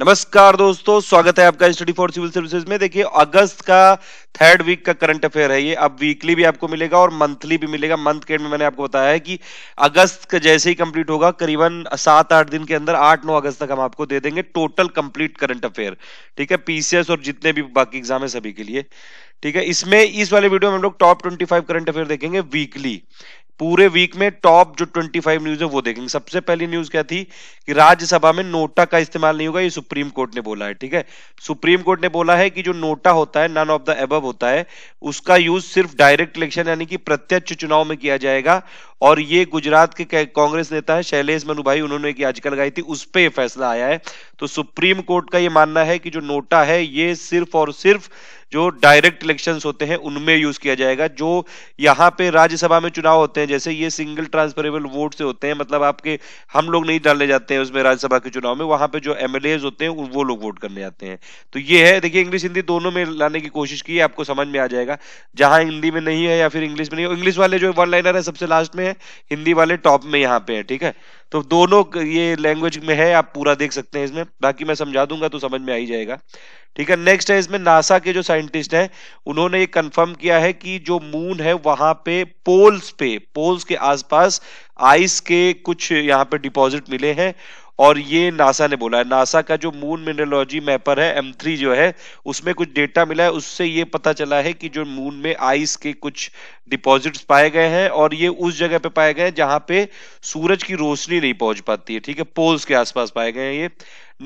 नमस्कार दोस्तों स्वागत है आपका स्टडी फॉर सिविल सर्विसेज में देखिए अगस्त का थर्ड वीक का करंट अफेयर है ये अब वीकली भी आपको मिलेगा और मंथली भी मिलेगा मंथ के एंड में मैंने आपको बताया है कि अगस्त का जैसे ही कंप्लीट होगा करीबन सात आठ दिन के अंदर आठ नौ अगस्त तक हम आपको दे देंगे टोटल कंप्लीट करंट अफेयर ठीक है पीसीएस और जितने भी बाकी एग्जाम है सभी के लिए ठीक है इसमें इस वाले वीडियो में हम लोग टॉप फाइव करंट अफेयर देखेंगे वीकली पूरे वीक में टॉप जो 25 न्यूज है वो देखेंगे सबसे पहली न्यूज क्या थी कि राज्यसभा में नोटा का इस्तेमाल नहीं होगा ये सुप्रीम कोर्ट ने बोला है ठीक है सुप्रीम कोर्ट ने बोला है कि जो नोटा होता है नन ऑफ द एब होता है उसका यूज सिर्फ डायरेक्ट इलेक्शन यानी कि प्रत्यक्ष चुनाव में किया जाएगा और ये गुजरात के कांग्रेस नेता है शैलेश मनु भाई उन्होंने एक याचिका लगाई थी उस पर फैसला आया है तो सुप्रीम कोर्ट का ये मानना है कि जो नोटा है ये सिर्फ और सिर्फ जो डायरेक्ट इलेक्शंस होते हैं उनमें यूज किया जाएगा जो यहाँ पे राज्यसभा में चुनाव होते हैं जैसे ये सिंगल ट्रांसफरेबल वोट से होते हैं मतलब आपके हम लोग नहीं डालने जाते हैं उसमें राज्यसभा के चुनाव में वहां पे जो एमएलए होते हैं वो लोग वोट करने जाते हैं तो ये है देखिए इंग्लिश हिंदी दोनों में लाने की कोशिश की आपको समझ में आ जाएगा जहां हिंदी में नहीं है या फिर इंग्लिश में नहीं इंग्लिश वाले जो वन लाइनर है सबसे लास्ट में है हिंदी वाले टॉप में यहाँ पे है ठीक है तो दोनों ये लैंग्वेज में है आप पूरा देख सकते हैं इसमें बाकी मैं समझा दूंगा तो समझ में आ ही जाएगा ठीक है नेक्स्ट है इसमें नासा के जो साइंटिस्ट हैं उन्होंने ये कंफर्म किया है कि जो मून है वहां पे पोल्स पे पोल्स के आसपास आइस के कुछ यहाँ पे डिपॉजिट मिले हैं और ये नासा ने बोला है नासा का जो मून मिनरोलॉजी मैपर है एम थ्री जो है उसमें कुछ डेटा मिला है उससे ये पता चला है कि जो मून में आइस के कुछ डिपॉजिट्स पाए गए हैं और ये उस जगह पे पाए गए हैं जहां पे सूरज की रोशनी नहीं पहुंच पाती है ठीक है पोल्स के आसपास पाए गए हैं ये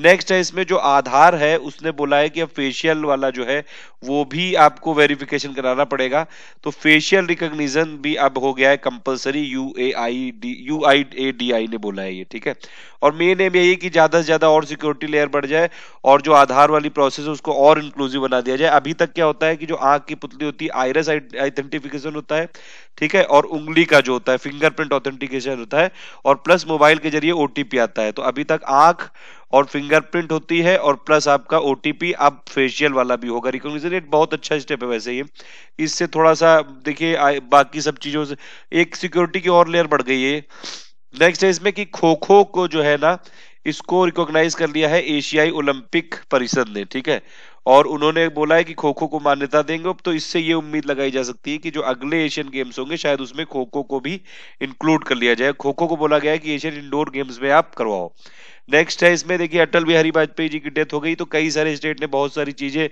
नेक्स्ट है इसमें जो आधार है उसने बोला है कि अब फेशियल वाला जो है वो भी आपको वेरिफिकेशन कराना पड़ेगा तो फेशियल रिकॉग्निशन भी अब हो गया है compulsory U A I D U I A D I ने बोला है ये ठीक है और मेन एम यही कि ज्यादा से ज्यादा और सिक्योरिटी लेयर बढ़ जाए और जो आधार वाली प्रोसेस है उसको और इंक्लूसिव बना दिया जाए अभी तक क्या होता है कि जो आंख की पुतली होती है आयरस आइडेंटिफिकेशन होता है ठीक है और उंगली का जो होता है फिंगरप्रिंट ऑथेंटिकेशन होता है और प्लस मोबाइल के जरिए ओटीपी आता है तो अभी तक आंख और फिंगरप्रिंट होती है और प्लस आपका ओटीपी अब फेशियल वाला भी होगा रिकॉग्निशन रेट बहुत अच्छा स्टेप है वैसे ये इससे थोड़ा सा देखिए बाकी सब चीज़ों से एक सिक्योरिटी की और लेयर बढ़ गई है नेक्स्ट है इसमें कि खो खो को जो है ना इसको रिकॉग्नाइज कर लिया है एशियाई ओलंपिक परिषद ने ठीक है और उन्होंने बोला है कि खो खो को मान्यता देंगे तो इससे ये उम्मीद लगाई जा सकती है कि जो अगले एशियन गेम्स होंगे शायद उसमें खो खो को भी इंक्लूड कर लिया जाए खो खो को बोला गया है कि एशियन इंडोर गेम्स में आप करवाओ नेक्स्ट है इसमें देखिए अटल बिहारी वाजपेयी जी की डेथ हो गई तो कई सारे स्टेट ने बहुत सारी चीजें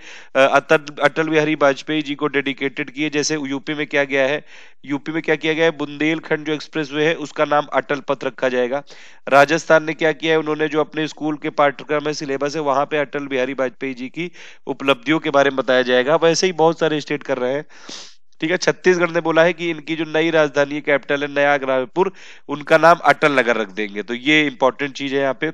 अटल अटल बिहारी वाजपेयी जी को डेडिकेटेड किए जैसे यूपी में क्या गया है यूपी में क्या किया गया है बुंदेलखंड जो एक्सप्रेस वे है उसका नाम अटल पथ रखा जाएगा राजस्थान ने क्या किया है उन्होंने जो अपने स्कूल के पाठ्यक्रम है सिलेबस है वहां पर अटल बिहारी वाजपेयी जी की उपलब्धियों के बारे में बताया जाएगा वैसे ही बहुत सारे स्टेट कर रहे हैं ठीक है छत्तीसगढ़ ने बोला है कि इनकी जो नई राजधानी है कैपिटल है नया ग्रामपुर उनका नाम अटल नगर रख देंगे तो ये इंपॉर्टेंट चीज है यहाँ पे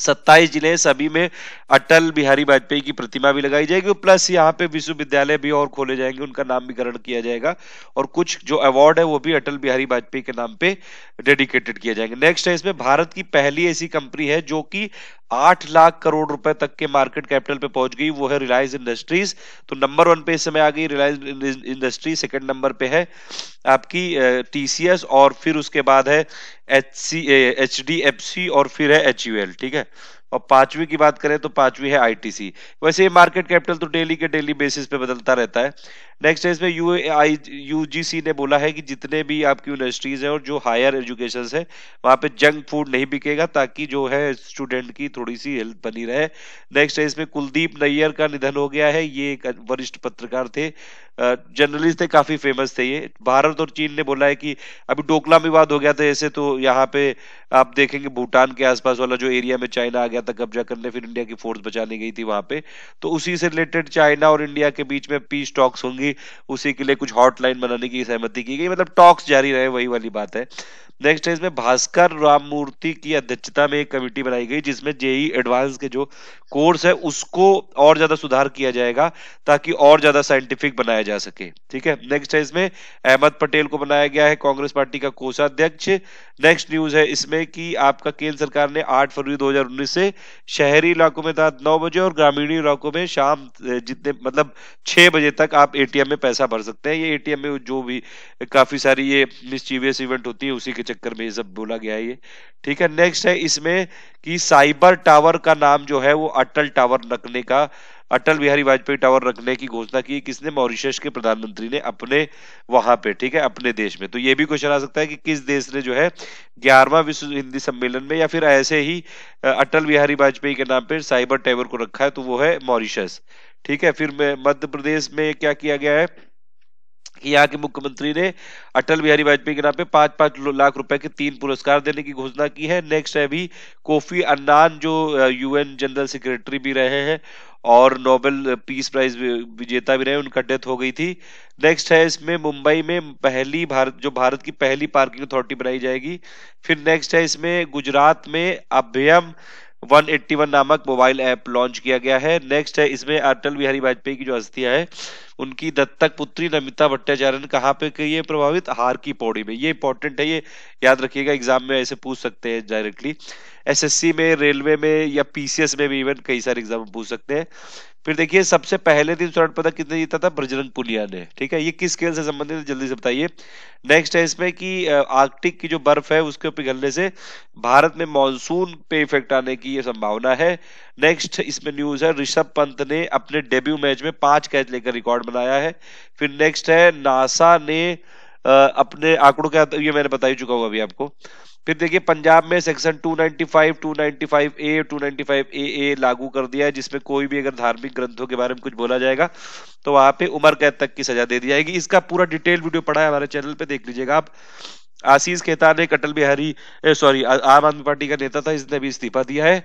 सत्ताईस जिले सभी में अटल बिहारी वाजपेयी की प्रतिमा भी लगाई जाएगी प्लस यहाँ पे विश्वविद्यालय भी और खोले जाएंगे उनका नाम भी ग्रहण किया जाएगा और कुछ जो अवार्ड है वो भी अटल बिहारी वाजपेयी के नाम पे डेडिकेटेड किया जाएंगे नेक्स्ट है इसमें भारत की पहली ऐसी कंपनी है जो कि आठ लाख करोड़ रुपए तक के मार्केट कैपिटल पे पहुंच गई वो है रिलायंस इंडस्ट्रीज तो नंबर वन पे इस समय आ गई रिलायंस इंडस्ट्री सेकंड नंबर पे है आपकी टीसीएस और फिर उसके बाद है H C H D F C और फिर है एच यू एल ठीक है और पांचवी की बात करें तो पांचवी है आईटीसी वैसे ये मार्केट कैपिटल तो डेली के डेली बेसिस पे बदलता रहता है नेक्स्ट इसमें यू आई यूजीसी ने बोला है कि जितने भी आपकी यूनिवर्सिटीज है और जो हायर एजुकेशन है वहां पे जंक फूड नहीं बिकेगा ताकि जो है स्टूडेंट की थोड़ी सी हेल्थ बनी रहे नेक्स्ट इसमें कुलदीप नैयर का निधन हो गया है ये एक वरिष्ठ पत्रकार थे जर्नलिस्ट थे काफ़ी फेमस थे ये भारत और चीन ने बोला है कि अभी डोकला में विवाद हो गया था ऐसे तो यहाँ पे आप देखेंगे भूटान के आसपास वाला जो एरिया में चाइना आ गया था कब्जा करने फिर इंडिया की फोर्स बचाने गई थी वहां पे तो उसी से रिलेटेड चाइना और इंडिया के बीच में पीस टॉक्स होंगी उसी के लिए कुछ हॉटलाइन बनाने की सहमति की गई मतलब टॉक्स जारी रहे वही वाली बात है नेक्स्ट है इसमें भास्कर राममूर्ति की अध्यक्षता में एक कमेटी बनाई गई जिसमें जेई एडवांस के जो कोर्स है उसको और ज्यादा सुधार किया जाएगा ताकि और ज्यादा साइंटिफिक बनाया जा सके ठीक है नेक्स्ट है इसमें अहमद पटेल को बनाया गया है कांग्रेस पार्टी का कोषाध्यक्ष नेक्स्ट न्यूज है इसमें कि आपका केंद्र सरकार ने 8 फरवरी 2019 से शहरी इलाकों में रात नौ बजे और ग्रामीण इलाकों में शाम जितने मतलब 6 बजे तक आप एटीएम में पैसा भर सकते हैं ये एटीएम में जो भी काफी सारी ये मिसचीवियस इवेंट होती है उसी के चक्कर में ये सब बोला गया है ये ठीक है नेक्स्ट है इसमें कि साइबर टावर का नाम जो है वो अटल टावर रखने का अटल बिहारी वाजपेयी टावर रखने की घोषणा की किसने मॉरिशस के प्रधानमंत्री ने अपने वहां पे ठीक है अपने देश में तो ये भी क्वेश्चन आ सकता है कि किस देश ने जो है ग्यारहवा विश्व हिंदी सम्मेलन में या फिर ऐसे ही अटल बिहारी वाजपेयी के नाम पर साइबर टावर को रखा है तो वो है मॉरिशस ठीक है फिर मध्य प्रदेश में क्या किया गया है कि यहाँ के मुख्यमंत्री ने अटल बिहारी वाजपेयी के नाम पे पांच पांच लाख रुपए के तीन पुरस्कार देने की घोषणा की है नेक्स्ट है अभी कोफी अन्नान जो यूएन जनरल सेक्रेटरी भी रहे हैं और नोबेल पीस प्राइज विजेता भी रहे उनका डेथ हो गई थी नेक्स्ट है इसमें मुंबई में पहली भारत जो भारत की पहली पार्किंग अथॉरिटी बनाई जाएगी फिर नेक्स्ट है इसमें गुजरात में अभ्यम 181 नामक मोबाइल ऐप लॉन्च किया गया है नेक्स्ट है इसमें अटल बिहारी वाजपेयी की जो अस्थिया है उनकी दत्तक पुत्री नमिता भट्टाचार्य कहा पे ये प्रभावित हार की पौड़ी में ये इंपॉर्टेंट है ये याद रखिएगा एग्जाम में ऐसे पूछ सकते हैं डायरेक्टली एसएससी में रेलवे में या पीसीएस में भी इवन कई सारे एग्जाम पूछ सकते हैं फिर देखिए सबसे पहले दिन स्वर्ण पदक कितने जीता था बजरंग पुनिया ने ठीक है ये किस खेल से संबंधित है जल्दी से बताइए नेक्स्ट है इसमें कि आर्कटिक की जो बर्फ है उसके ऊपर पिघलने से भारत में मानसून पे इफेक्ट आने की ये संभावना है नेक्स्ट इसमें न्यूज है ऋषभ पंत ने अपने डेब्यू मैच में पांच कैच लेकर रिकॉर्ड बनाया है फिर नेक्स्ट है नासा ने अपने आंकड़ों के ये मैंने बता ही चुका हूँ अभी आपको फिर देखिए पंजाब में सेक्शन 295, 295 ए 295 ए ए लागू कर दिया है जिसमें कोई भी अगर धार्मिक ग्रंथों के बारे में कुछ बोला जाएगा तो वहां पे उम्र कैद तक की सजा दे दी जाएगी इसका पूरा डिटेल वीडियो पड़ा है हमारे चैनल पे देख लीजिएगा आप आशीष खेतान ने अटल बिहारी सॉरी आम आदमी पार्टी का नेता था इसने भी इस्तीफा दिया है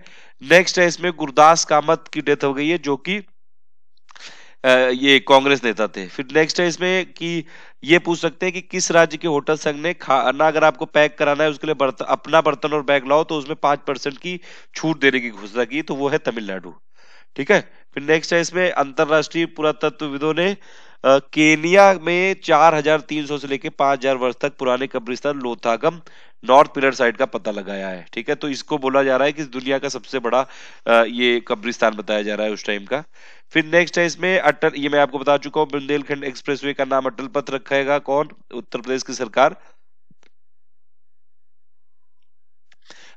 नेक्स्ट है इसमें गुरदास कामत की डेथ हो गई है जो की ये कांग्रेस नेता थे फिर नेक्स्ट है इसमें कि ये पूछ सकते हैं कि किस राज्य के होटल संघ ने खाना अगर आपको पैक कराना है उसके लिए बर्तन अपना बर्तन और बैग लाओ तो उसमें पांच परसेंट की छूट देने की घोषणा की तो वो है तमिलनाडु ठीक है फिर नेक्स्ट है इसमें अंतरराष्ट्रीय पुरातत्वविदों ने केनिया में 4,300 से लेकर 5,000 वर्ष तक पुराने कब्रिस्तान लोथागम नॉर्थ पिलर साइड का पता लगाया है ठीक है तो इसको बोला जा रहा है कि दुनिया का सबसे बड़ा ये कब्रिस्तान बताया जा रहा है उस टाइम का फिर नेक्स्ट है इसमें अटल ये मैं आपको बता चुका हूँ बुंदेलखंड एक्सप्रेसवे का नाम अटल पथ रखेगा कौन उत्तर प्रदेश की सरकार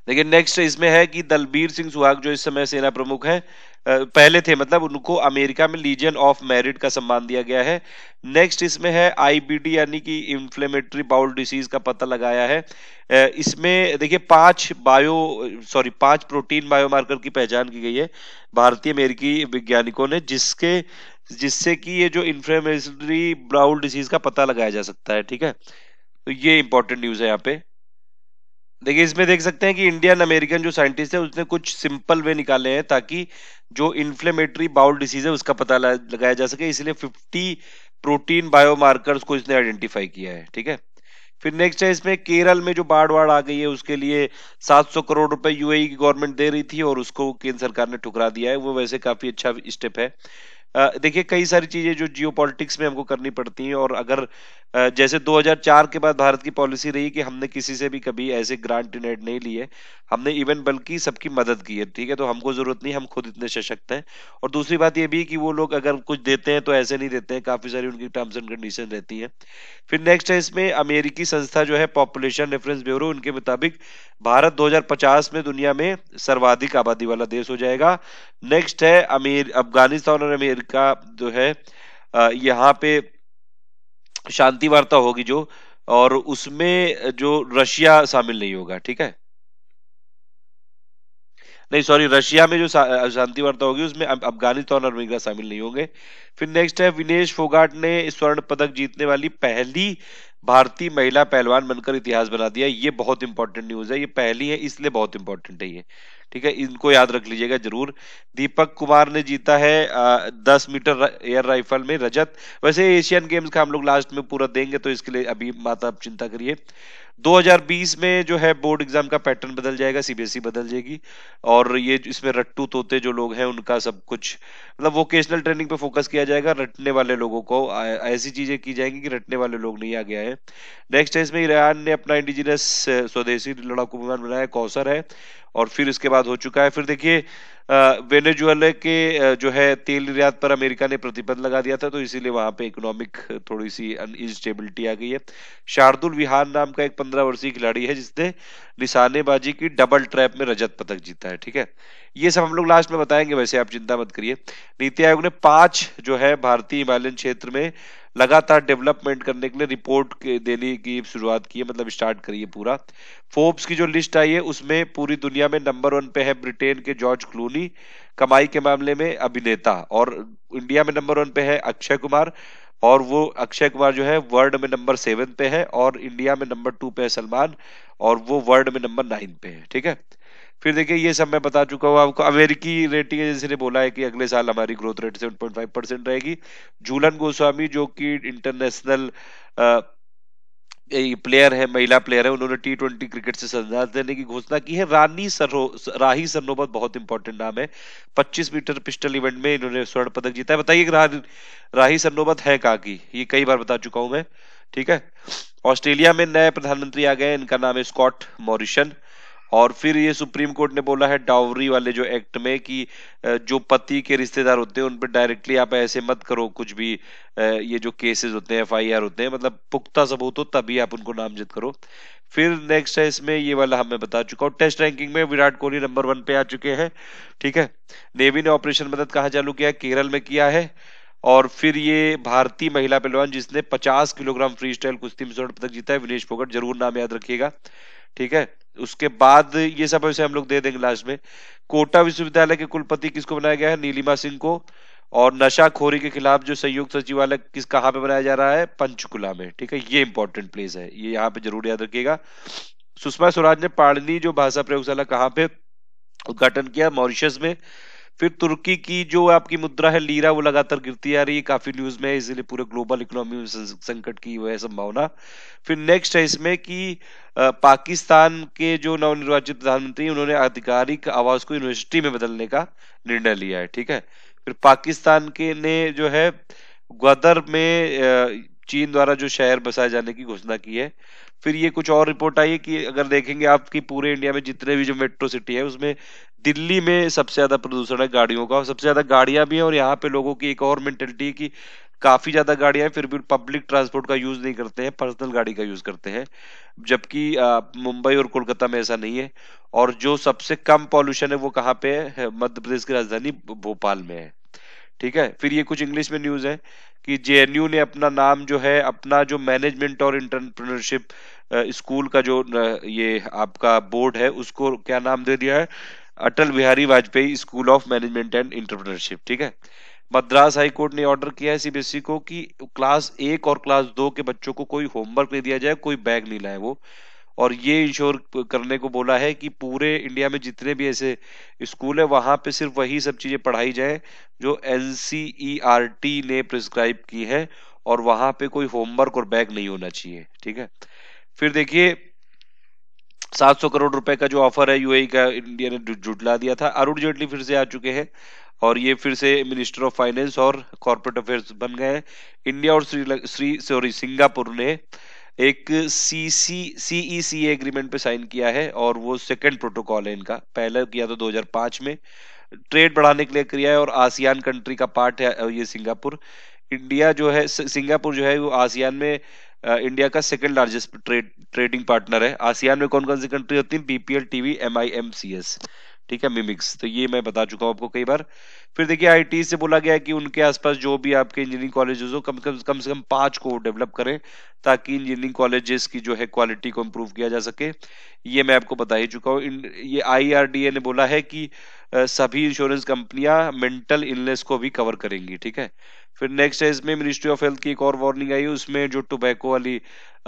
देखिए नेक्स्ट इसमें है कि दलबीर सिंह सुहाग जो इस समय सेना प्रमुख हैं पहले थे मतलब उनको अमेरिका में लीजन ऑफ मेरिट का सम्मान दिया गया है नेक्स्ट इसमें है आईबीडी यानी कि इन्फ्लेमेटरी बाउल डिसीज का पता लगाया है इसमें देखिए पांच बायो सॉरी पांच प्रोटीन बायोमार्कर की पहचान की गई है भारतीय अमेरिकी वैज्ञानिकों ने जिसके जिससे कि ये जो इन्फ्लेमेटरी बाउल डिसीज का पता लगाया जा सकता है ठीक है तो ये इंपॉर्टेंट न्यूज है यहाँ पे देखिए इसमें देख सकते हैं कि इंडियन अमेरिकन जो साइंटिस्ट है उसने कुछ सिंपल वे निकाले हैं ताकि जो इन्फ्लेमेटरी बाउल डिसीज है उसका पता लगाया जा सके इसलिए 50 प्रोटीन बायोमार्कर्स को इसने आइडेंटिफाई किया है ठीक है फिर नेक्स्ट है इसमें केरल में जो बाढ़ वाड़ आ गई है उसके लिए 700 करोड़ रुपए यूएई e की गवर्नमेंट दे रही थी और उसको केंद्र सरकार ने ठुकरा दिया है वो वैसे काफी अच्छा स्टेप है देखिए कई सारी चीजें जो जियो में हमको करनी पड़ती हैं और अगर जैसे 2004 के बाद भारत की पॉलिसी रही कि हमने किसी से भी कभी ऐसे ग्रांट एड नहीं लिए हमने इवन बल्कि सबकी मदद की है ठीक है तो हमको जरूरत नहीं हम खुद इतने सशक्त हैं और दूसरी बात ये भी कि वो लोग अगर कुछ देते हैं तो ऐसे नहीं देते हैं काफी सारी उनकी टर्म्स एंड कंडीशन रहती है फिर नेक्स्ट है इसमें अमेरिकी संस्था जो है पॉपुलेशन रेफरेंस ब्यूरो उनके मुताबिक भारत दो में दुनिया में सर्वाधिक आबादी वाला देश हो जाएगा नेक्स्ट है अमेर अफगानिस्तान और अमेरिका जो है यहाँ पे शांति वार्ता होगी जो और उसमें जो रशिया शामिल नहीं होगा ठीक है नहीं सॉरी रशिया में जो शांति वार्ता होगी उसमें अफगानिस्तान और अमेरिका शामिल नहीं होंगे फिर नेक्स्ट है विनेश फोगाट ने स्वर्ण पदक जीतने वाली पहली भारतीय महिला पहलवान बनकर इतिहास बना दिया ये बहुत इंपॉर्टेंट न्यूज है ये पहली है इसलिए बहुत इंपॉर्टेंट है ये ठीक है इनको याद रख लीजिएगा जरूर दीपक कुमार ने जीता है आ, दस मीटर एयर राइफल में रजत वैसे एशियन गेम्स का हम लोग लास्ट में पूरा देंगे तो इसके लिए अभी माता आप चिंता करिए 2020 में जो है बोर्ड एग्जाम का पैटर्न बदल जाएगा सीबीएसई e बदल जाएगी और ये इसमें रट्टू तोते जो लोग हैं उनका सब कुछ मतलब वोकेशनल ट्रेनिंग पे फोकस किया जाएगा रटने वाले लोगों को ऐसी चीजें की जाएंगी कि रटने वाले लोग नहीं आ गया है नेक्स्ट है इसमें ईरान ने अपना इंडिजिनस स्वदेशी लड़ाकू विमान बनाया कौसर है और फिर इसके बाद हो चुका है फिर देखिए वेनेजुएला के जो है तेल निर्यात पर अमेरिका ने प्रतिबंध लगा दिया था तो इसीलिए वहां पे इकोनॉमिक थोड़ी सी अनस्टेबिलिटी आ गई है शार्दुल विहान नाम का एक पंद्रह वर्षीय खिलाड़ी है जिसने निशानेबाजी की डबल ट्रैप में रजत पदक जीता है ठीक है ये सब हम लोग लास्ट में बताएंगे वैसे आप चिंता मत करिए नीति आयोग ने पांच जो है भारतीय हिमालयन क्षेत्र में लगातार डेवलपमेंट करने के लिए रिपोर्ट देने की शुरुआत की है मतलब स्टार्ट करिए पूरा फोर्ब्स की जो लिस्ट आई है उसमें पूरी दुनिया में नंबर वन पे है ब्रिटेन के जॉर्ज क्लूनी कमाई के मामले में अभिनेता और इंडिया में नंबर वन पे है अक्षय कुमार और वो अक्षय कुमार जो है वर्ल्ड में नंबर सेवन पे है और इंडिया में नंबर टू पे है सलमान और वो वर्ल्ड में नंबर नाइन पे है ठीक है फिर देखिए ये सब मैं बता चुका हूँ आपको अमेरिकी रेटिंग एजेंसी ने बोला है कि अगले साल हमारी growth rate seven point five percent रहेगी झूलन गोस्वामी जो कि इंटरनेशनल प्लेयर है महिला प्लेयर है उन्होंने टी ट्वेंटी क्रिकेट से संदेश देने की घोषणा की है रानी सरो राही सरनोबत बहुत इंपॉर्टेंट नाम है 25 मीटर पिस्टल इवेंट में इन्होंने स्वर्ण पदक जीता है बताइए रा, राही सरनोबत है कहा की ये कई बार बता चुका हूं मैं ठीक है ऑस्ट्रेलिया में नए प्रधानमंत्री आ गए इनका नाम है स्कॉट मॉरिशन और फिर ये सुप्रीम कोर्ट ने बोला है डावरी वाले जो एक्ट में कि जो पति के रिश्तेदार होते हैं उन पर डायरेक्टली आप ऐसे मत करो कुछ भी ये जो केसेस होते हैं एफ होते हैं मतलब पुख्ता सबूत हो तभी आप उनको नामजद करो फिर नेक्स्ट है इसमें ये वाला हमें बता चुका हूँ टेस्ट रैंकिंग में विराट कोहली नंबर वन पे आ चुके हैं ठीक है नेवी ने ऑपरेशन मदद कहा चालू किया केरल में किया है और फिर ये भारतीय महिला पहलवान जिसने 50 किलोग्राम फ्री स्टाइल कुश्ती में स्वर्ण पदक जीता है विनेश फोगट जरूर नाम याद रखिएगा ठीक है उसके बाद ये सब विषय हम लोग दे देंगे लास्ट में कोटा विश्वविद्यालय के कुलपति किसको बनाया गया है नीलिमा सिंह को और नशाखोरी के खिलाफ जो संयुक्त सचिवालय किस कहाँ पे बनाया जा रहा है पंचकुला में ठीक है ये इंपॉर्टेंट प्लेस है ये यहाँ पे जरूर याद रखिएगा सुषमा स्वराज ने पाड़नी जो भाषा प्रयोगशाला कहाँ पे उद्घाटन किया मॉरिशस में फिर तुर्की की जो आपकी मुद्रा है लीरा वो लगातार गिरती आ रही है काफी न्यूज में इसलिए पूरे ग्लोबल इकोनॉमी में संकट की वह है संभावना फिर नेक्स्ट है इसमें कि पाकिस्तान के जो नवनिर्वाचित प्रधानमंत्री उन्होंने आधिकारिक आवास को यूनिवर्सिटी में बदलने का निर्णय लिया है ठीक है फिर पाकिस्तान के ने जो है ग्वादर में चीन द्वारा जो शहर बसाए जाने की घोषणा की है फिर ये कुछ और रिपोर्ट आई है कि अगर देखेंगे आपकी पूरे इंडिया में जितने भी जो मेट्रो सिटी है उसमें दिल्ली में सबसे ज्यादा प्रदूषण है गाड़ियों का और सबसे ज्यादा गाड़ियां भी हैं और यहाँ पे लोगों की एक और मेंटेलिटी है कि काफी ज्यादा गाड़ियां फिर भी पब्लिक ट्रांसपोर्ट का यूज नहीं करते हैं पर्सनल गाड़ी का यूज करते हैं जबकि मुंबई और कोलकाता में ऐसा नहीं है और जो सबसे कम पॉल्यूशन है वो कहाँ पे है मध्य प्रदेश की राजधानी भोपाल में है ठीक है फिर ये कुछ इंग्लिश में न्यूज है कि जे ने अपना नाम जो है अपना जो मैनेजमेंट और इंटरप्रनरशिप स्कूल का जो ये आपका बोर्ड है उसको क्या नाम दे दिया है Atal Bihari Vajpayee school of management and entrepreneurship ठीक है मद्रास हाई कोर्ट ने ऑर्डर किया है सीबीएसई e को कि क्लास एक और क्लास दो के बच्चों को कोई होमवर्क नहीं दिया जाए कोई बैग नहीं लाए वो और ये इंश्योर करने को बोला है कि पूरे इंडिया में जितने भी ऐसे स्कूल है वहां पे सिर्फ वही सब चीज़ें पढ़ाई जाए जो एन e ने प्रिस्क्राइब की है और वहां पे कोई होमवर्क और बैग नहीं होना चाहिए ठीक है फिर देखिए 700 करोड़ रुपए का जो ऑफर है यूएई e का इंडिया ने जुटला दिया था अरुण जेटली फिर से आ चुके हैं और ये फिर से मिनिस्टर ऑफ फाइनेंस और कॉर्पोरेट अफेयर्स बन गए हैं इंडिया और श्री श्री सॉरी सिंगापुर ने एक सी सी सी ई सी एग्रीमेंट पे साइन किया है और वो सेकंड प्रोटोकॉल है इनका पहला किया तो 2005 में ट्रेड बढ़ाने के लिए किया है और आसियान कंट्री का पार्ट है ये सिंगापुर इंडिया जो है सिंगापुर जो है वो आसियान में इंडिया का second largest trade trading partner है आसियान में कौन कौन सी कंट्री होती है BPL TV M I M C S ठीक है मिमिक्स तो ये मैं बता चुका हूँ आपको कई बार फिर देखिए आईटी से बोला गया है कि उनके आसपास जो भी आपके इंजीनियरिंग कॉलेजेस हो कम कम कम से कम पांच को डेवलप करें ताकि इंजीनियरिंग कॉलेजेस की जो है क्वालिटी को इम्प्रूव किया जा सके ये मैं आपको बता ही चुका हूँ ये आई ने बोला है कि सभी इंश्योरेंस कंपनियां मेंटल इलनेस को भी कवर करेंगी ठीक है फिर नेक्स्ट है इसमें मिनिस्ट्री ऑफ हेल्थ की एक और वार्निंग आई उसमें जो टोबैको वाली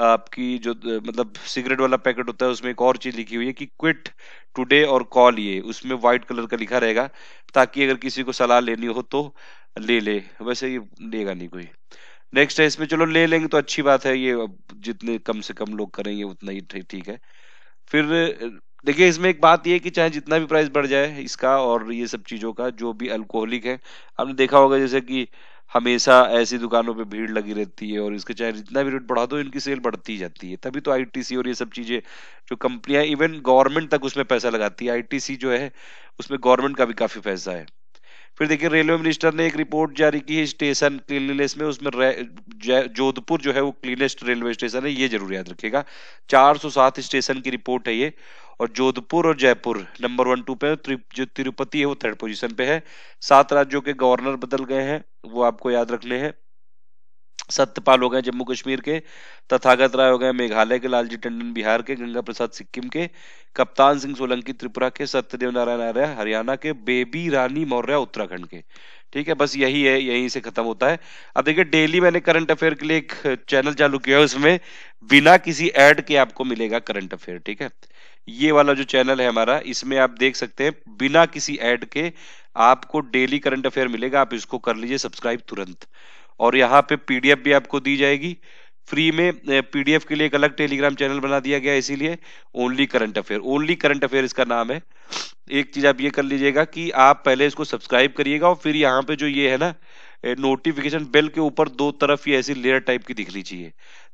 आपकी जो मतलब सिगरेट वाला पैकेट होता है उसमें एक और चीज लिखी हुई है कि क्विट टुडे और कॉल ये उसमें व्हाइट कलर का लिखा रहेगा ताकि अगर किसी को सलाह लेनी हो तो ले ले वैसे ये लेगा नहीं कोई नेक्स्ट है इसमें चलो ले लेंगे तो अच्छी बात है ये जितने कम से कम लोग करेंगे उतना ही ठीक है फिर देखिए इसमें एक बात यह है कि चाहे जितना भी प्राइस बढ़ जाए इसका और ये सब चीज़ों का जो भी अल्कोहलिक है आपने देखा होगा जैसे कि हमेशा ऐसी दुकानों पे भीड़ लगी रहती है और इसके चाहे जितना भी रेट बढ़ा दो इनकी सेल बढ़ती जाती है तभी तो आईटीसी और ये सब चीज़ें जो कंपनियां इवन गवर्नमेंट तक उसमें पैसा लगाती है आईटीसी जो है उसमें गवर्नमेंट का भी काफ़ी पैसा है फिर देखिए रेलवे मिनिस्टर ने एक रिपोर्ट जारी की है स्टेशन क्लीनलीनेस में उसमें जोधपुर जो है वो क्लीनेस्ट रेलवे स्टेशन है ये जरूर याद रखिएगा 407 स्टेशन की रिपोर्ट है ये और जोधपुर और जयपुर नंबर वन टू पे जो तिरुपति है वो थर्ड पोजीशन पे है सात राज्यों के गवर्नर बदल गए हैं वो आपको याद रखने हैं सत्यपाल हो गए जम्मू कश्मीर के तथागत राय हो गए मेघालय के लालजी टंडन बिहार के गंगा प्रसाद सिक्किम के कप्तान सिंह सोलंकी त्रिपुरा के सत्यदेव नारायण आर्य हरियाणा के बेबी रानी मौर्य उत्तराखंड के ठीक है बस यही है यहीं से खत्म होता है अब देखिए डेली मैंने करंट अफेयर के लिए एक चैनल चालू किया है उसमें बिना किसी एड के आपको मिलेगा करंट अफेयर ठीक है ये वाला जो चैनल है हमारा इसमें आप देख सकते हैं बिना किसी एड के आपको डेली करंट अफेयर मिलेगा आप इसको कर लीजिए सब्सक्राइब तुरंत और यहाँ पे पीडीएफ भी आपको दी जाएगी फ्री में पीडीएफ के लिए एक अलग टेलीग्राम चैनल बना दिया गया इसीलिए only current affair only current affair इसका नाम है एक चीज आप ये कर लीजिएगा कि आप पहले इसको सब्सक्राइब करिएगा और फिर यहाँ पे जो ये है ना नोटिफिकेशन बेल के ऊपर दो तरफ ये ऐसी लेयर टाइप की दिख लीजिए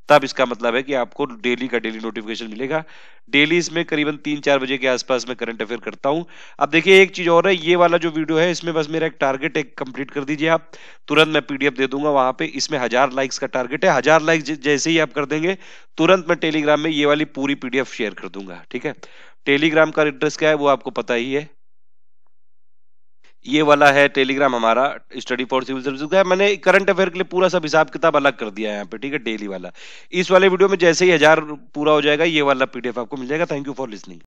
तब इसका मतलब है कि आपको डेली का डेली नोटिफिकेशन मिलेगा डेली इसमें करीबन तीन चार बजे के आसपास मैं करंट अफेयर करता हूं अब देखिए एक चीज और है ये वाला जो वीडियो है इसमें बस मेरा एक टारगेट एक कंप्लीट कर दीजिए आप तुरंत मैं पीडीएफ दे दूंगा वहां पे इसमें हजार लाइक्स का टारगेट है हजार लाइक्स जैसे ही आप कर देंगे तुरंत मैं टेलीग्राम में ये वाली पूरी पीडीएफ शेयर कर दूंगा ठीक है टेलीग्राम का एड्रेस क्या है वो आपको पता ही है ये वाला है टेलीग्राम हमारा स्टडी फॉर सिविल सर्विस का मैंने करंट अफेयर के लिए पूरा सब हिसाब किताब अलग कर दिया है यहाँ पे ठीक है डेली वाला इस वाले वीडियो में जैसे ही हजार पूरा हो जाएगा ये वाला पीडीएफ आपको मिल जाएगा थैंक यू फॉर लिसनिंग